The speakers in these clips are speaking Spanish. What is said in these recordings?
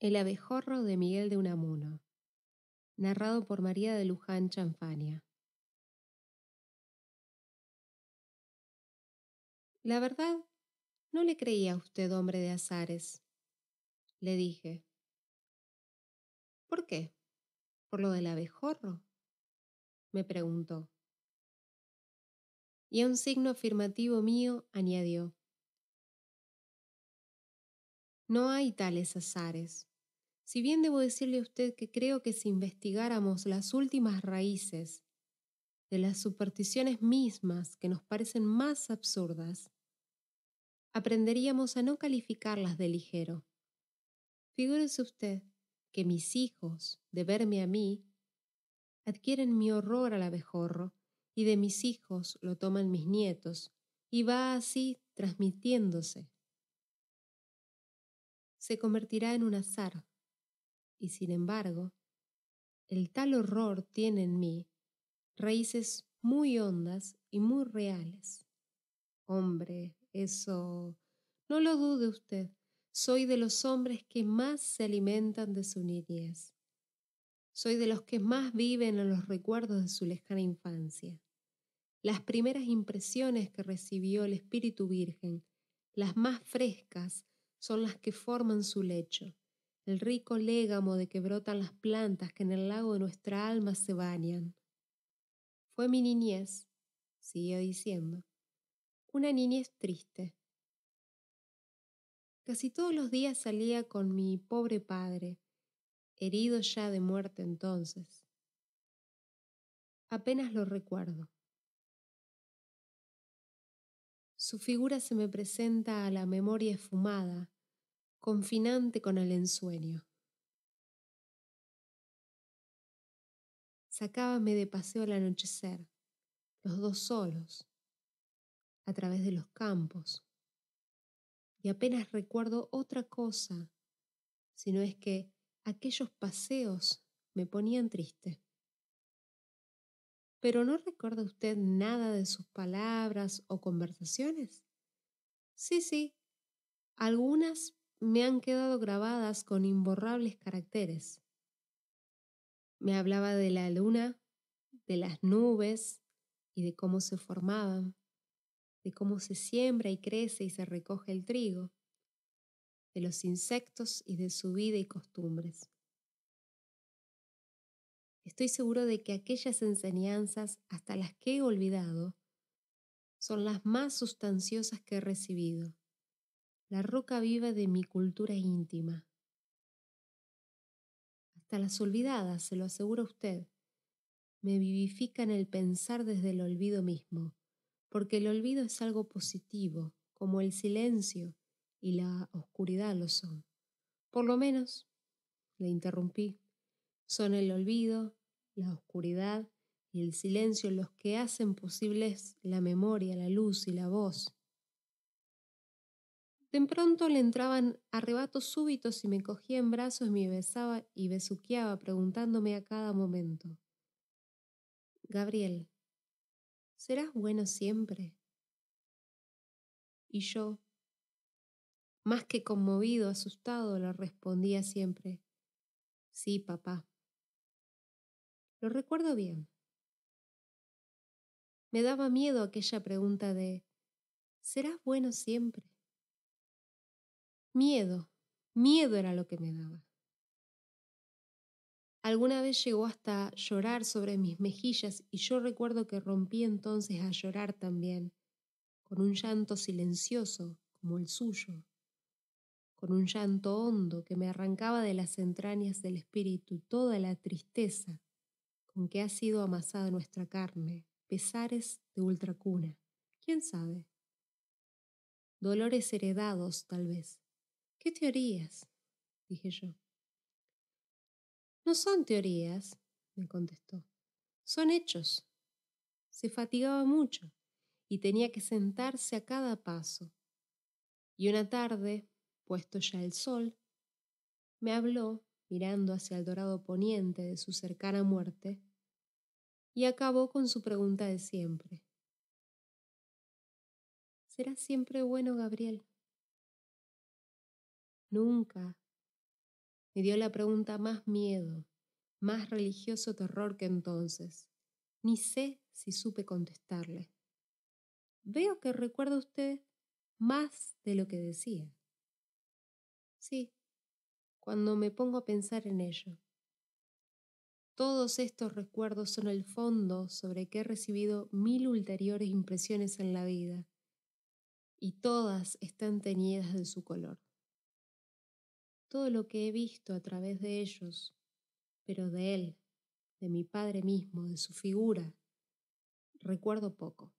El abejorro de Miguel de Unamuno. Narrado por María de Luján Chanfania. La verdad, no le creía a usted hombre de azares, le dije. ¿Por qué? ¿Por lo del abejorro? me preguntó. Y a un signo afirmativo mío añadió. No hay tales azares. Si bien debo decirle a usted que creo que si investigáramos las últimas raíces de las supersticiones mismas que nos parecen más absurdas, aprenderíamos a no calificarlas de ligero. Figúrese usted que mis hijos, de verme a mí, adquieren mi horror al abejorro, y de mis hijos lo toman mis nietos, y va así transmitiéndose. Se convertirá en un azar, y sin embargo, el tal horror tiene en mí raíces muy hondas y muy reales. Hombre, eso... No lo dude usted, soy de los hombres que más se alimentan de su niñez. Soy de los que más viven en los recuerdos de su lejana infancia. Las primeras impresiones que recibió el Espíritu Virgen, las más frescas, son las que forman su lecho el rico légamo de que brotan las plantas que en el lago de nuestra alma se bañan. Fue mi niñez, siguió diciendo, una niñez triste. Casi todos los días salía con mi pobre padre, herido ya de muerte entonces. Apenas lo recuerdo. Su figura se me presenta a la memoria esfumada, confinante con el ensueño. Sacábame de paseo al anochecer, los dos solos, a través de los campos, y apenas recuerdo otra cosa, sino es que aquellos paseos me ponían triste. ¿Pero no recuerda usted nada de sus palabras o conversaciones? Sí, sí, algunas me han quedado grabadas con imborrables caracteres. Me hablaba de la luna, de las nubes y de cómo se formaban, de cómo se siembra y crece y se recoge el trigo, de los insectos y de su vida y costumbres. Estoy seguro de que aquellas enseñanzas, hasta las que he olvidado, son las más sustanciosas que he recibido la roca viva de mi cultura íntima. Hasta las olvidadas, se lo aseguro a usted, me vivifican el pensar desde el olvido mismo, porque el olvido es algo positivo, como el silencio y la oscuridad lo son. Por lo menos, le interrumpí, son el olvido, la oscuridad y el silencio los que hacen posibles la memoria, la luz y la voz. De pronto le entraban arrebatos súbitos y me cogía en brazos y me besaba y besuqueaba preguntándome a cada momento. Gabriel, ¿serás bueno siempre? Y yo, más que conmovido, asustado, le respondía siempre, sí, papá. Lo recuerdo bien. Me daba miedo aquella pregunta de, ¿serás bueno siempre? Miedo, miedo era lo que me daba. Alguna vez llegó hasta llorar sobre mis mejillas y yo recuerdo que rompí entonces a llorar también, con un llanto silencioso como el suyo, con un llanto hondo que me arrancaba de las entrañas del espíritu toda la tristeza con que ha sido amasada nuestra carne, pesares de ultracuna, quién sabe. Dolores heredados, tal vez, ¿Qué teorías? dije yo. No son teorías, me contestó, son hechos. Se fatigaba mucho y tenía que sentarse a cada paso. Y una tarde, puesto ya el sol, me habló, mirando hacia el dorado poniente de su cercana muerte, y acabó con su pregunta de siempre. ¿Será siempre bueno, Gabriel? Nunca. Me dio la pregunta más miedo, más religioso terror que entonces. Ni sé si supe contestarle. Veo que recuerda usted más de lo que decía. Sí, cuando me pongo a pensar en ello. Todos estos recuerdos son el fondo sobre que he recibido mil ulteriores impresiones en la vida, y todas están teñidas de su color todo lo que he visto a través de ellos, pero de él, de mi padre mismo, de su figura, recuerdo poco.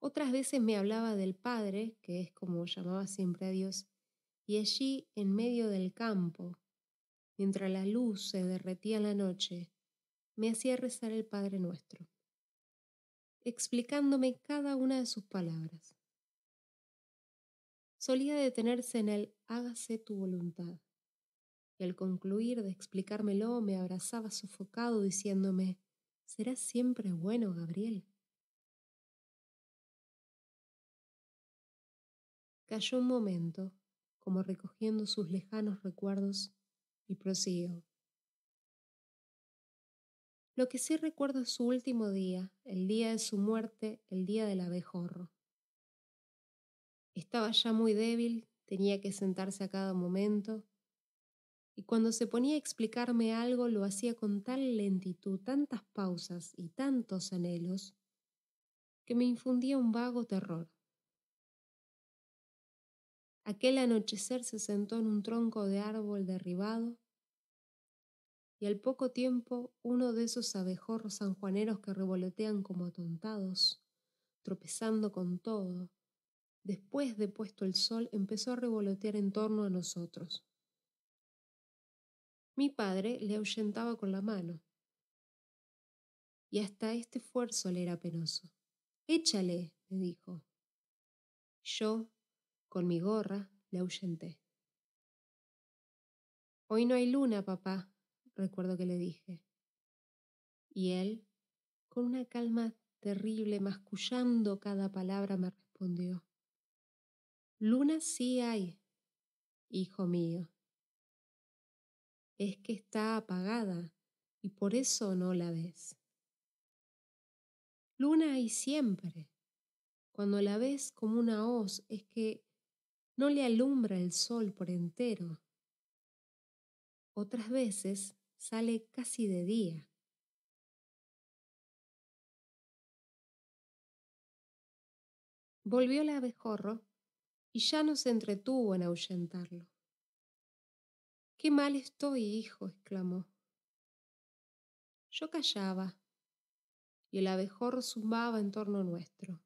Otras veces me hablaba del Padre, que es como llamaba siempre a Dios, y allí, en medio del campo, mientras la luz se derretía en la noche, me hacía rezar el Padre nuestro, explicándome cada una de sus palabras solía detenerse en el hágase tu voluntad. Y al concluir de explicármelo me abrazaba sofocado diciéndome, serás siempre bueno, Gabriel. Cayó un momento, como recogiendo sus lejanos recuerdos, y prosiguió. Lo que sí recuerdo es su último día, el día de su muerte, el día del abejorro. Estaba ya muy débil, tenía que sentarse a cada momento, y cuando se ponía a explicarme algo lo hacía con tal lentitud, tantas pausas y tantos anhelos, que me infundía un vago terror. Aquel anochecer se sentó en un tronco de árbol derribado y al poco tiempo uno de esos abejorros sanjuaneros que revolotean como atontados, tropezando con todo, después de puesto el sol, empezó a revolotear en torno a nosotros. Mi padre le ahuyentaba con la mano. Y hasta este esfuerzo le era penoso. Échale, me dijo. Yo, con mi gorra, le ahuyenté. Hoy no hay luna, papá, recuerdo que le dije. Y él, con una calma terrible, mascullando cada palabra, me respondió. Luna sí hay, hijo mío. Es que está apagada y por eso no la ves. Luna hay siempre. Cuando la ves como una hoz es que no le alumbra el sol por entero. Otras veces sale casi de día. Volvió la abejorro y ya no se entretuvo en ahuyentarlo. Qué mal estoy, hijo, exclamó. Yo callaba, y el abejorro zumbaba en torno nuestro.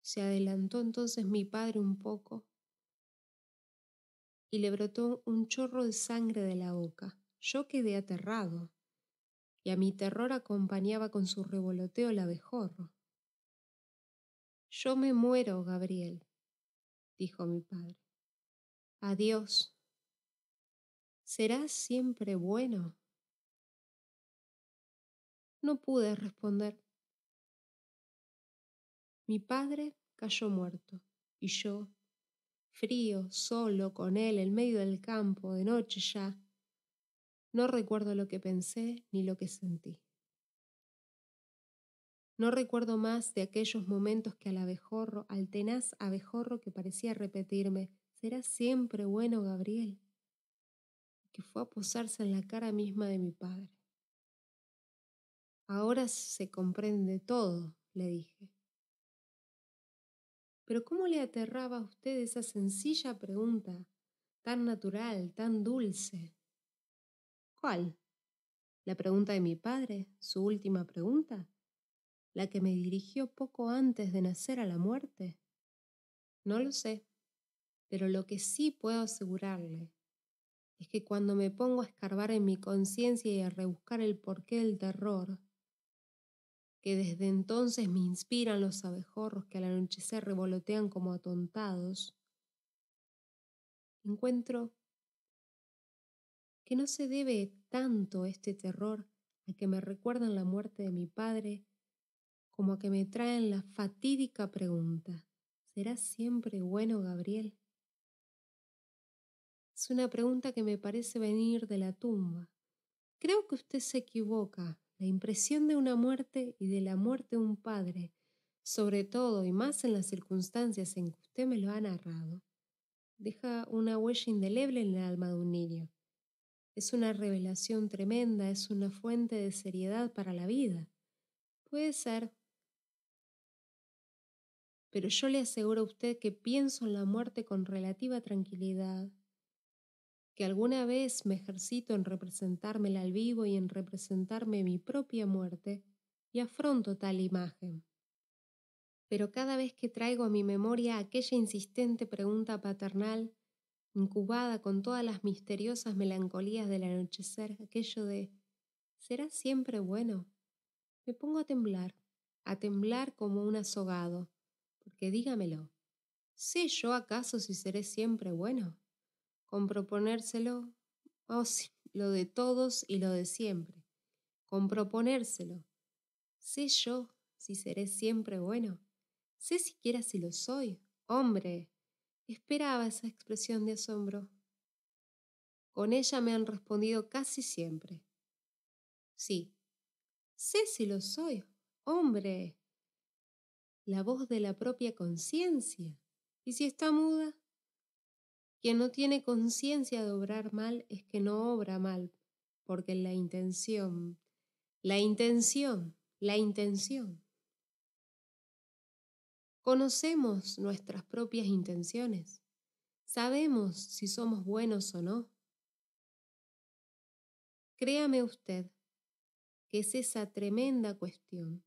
Se adelantó entonces mi padre un poco y le brotó un chorro de sangre de la boca. Yo quedé aterrado, y a mi terror acompañaba con su revoloteo el abejorro. Yo me muero, Gabriel, dijo mi padre. Adiós. Serás siempre bueno. No pude responder. Mi padre cayó muerto y yo, frío, solo con él en medio del campo, de noche ya, no recuerdo lo que pensé ni lo que sentí. No recuerdo más de aquellos momentos que al abejorro, al tenaz abejorro que parecía repetirme, será siempre bueno Gabriel, que fue a posarse en la cara misma de mi padre. Ahora se comprende todo, le dije. Pero ¿cómo le aterraba a usted esa sencilla pregunta, tan natural, tan dulce? ¿Cuál? ¿La pregunta de mi padre? ¿Su última pregunta? la que me dirigió poco antes de nacer a la muerte? No lo sé, pero lo que sí puedo asegurarle es que cuando me pongo a escarbar en mi conciencia y a rebuscar el porqué del terror, que desde entonces me inspiran los abejorros que al anochecer revolotean como atontados, encuentro que no se debe tanto este terror a que me recuerdan la muerte de mi padre como que me traen la fatídica pregunta, ¿será siempre bueno Gabriel? Es una pregunta que me parece venir de la tumba. Creo que usted se equivoca. La impresión de una muerte y de la muerte de un padre, sobre todo y más en las circunstancias en que usted me lo ha narrado, deja una huella indeleble en el alma de un niño. Es una revelación tremenda, es una fuente de seriedad para la vida. Puede ser pero yo le aseguro a usted que pienso en la muerte con relativa tranquilidad, que alguna vez me ejercito en representármela al vivo y en representarme mi propia muerte, y afronto tal imagen. Pero cada vez que traigo a mi memoria aquella insistente pregunta paternal, incubada con todas las misteriosas melancolías del anochecer, aquello de ¿será siempre bueno? Me pongo a temblar, a temblar como un azogado que dígamelo, ¿sé yo acaso si seré siempre bueno? Con proponérselo, oh sí, lo de todos y lo de siempre, con proponérselo, ¿sé yo si seré siempre bueno? ¿Sé siquiera si lo soy? Hombre, esperaba esa expresión de asombro. Con ella me han respondido casi siempre. Sí, sé si lo soy. Hombre, la voz de la propia conciencia. ¿Y si está muda? Quien no tiene conciencia de obrar mal es que no obra mal, porque la intención, la intención, la intención. Conocemos nuestras propias intenciones. Sabemos si somos buenos o no. Créame usted que es esa tremenda cuestión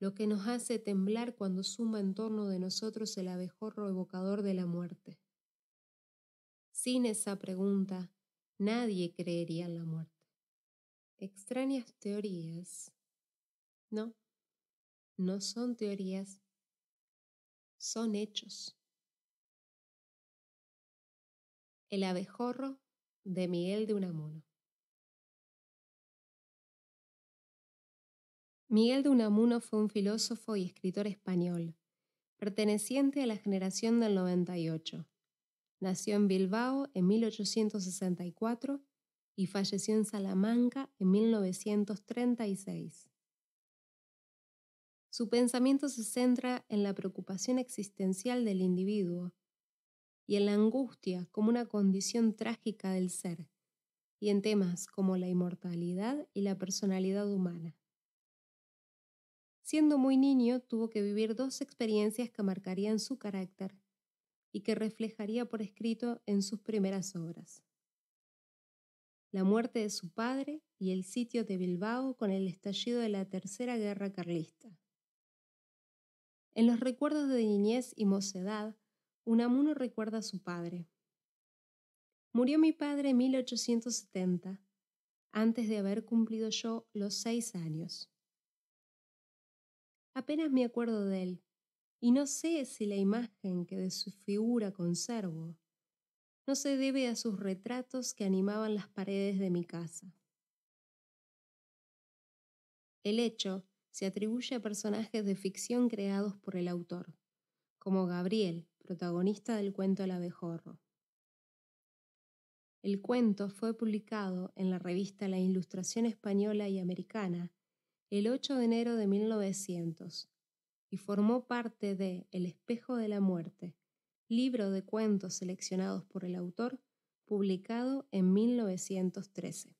lo que nos hace temblar cuando suma en torno de nosotros el abejorro evocador de la muerte. Sin esa pregunta, nadie creería en la muerte. Extrañas teorías. No, no son teorías, son hechos. El abejorro de Miguel de Unamuno. Miguel de Unamuno fue un filósofo y escritor español, perteneciente a la generación del 98. Nació en Bilbao en 1864 y falleció en Salamanca en 1936. Su pensamiento se centra en la preocupación existencial del individuo y en la angustia como una condición trágica del ser, y en temas como la inmortalidad y la personalidad humana. Siendo muy niño, tuvo que vivir dos experiencias que marcarían su carácter y que reflejaría por escrito en sus primeras obras. La muerte de su padre y el sitio de Bilbao con el estallido de la Tercera Guerra Carlista. En los recuerdos de niñez y mocedad, Unamuno recuerda a su padre. Murió mi padre en 1870, antes de haber cumplido yo los seis años. Apenas me acuerdo de él, y no sé si la imagen que de su figura conservo no se debe a sus retratos que animaban las paredes de mi casa. El hecho se atribuye a personajes de ficción creados por el autor, como Gabriel, protagonista del cuento El abejorro. El cuento fue publicado en la revista La Ilustración Española y Americana el 8 de enero de 1900 y formó parte de El espejo de la muerte, libro de cuentos seleccionados por el autor, publicado en 1913.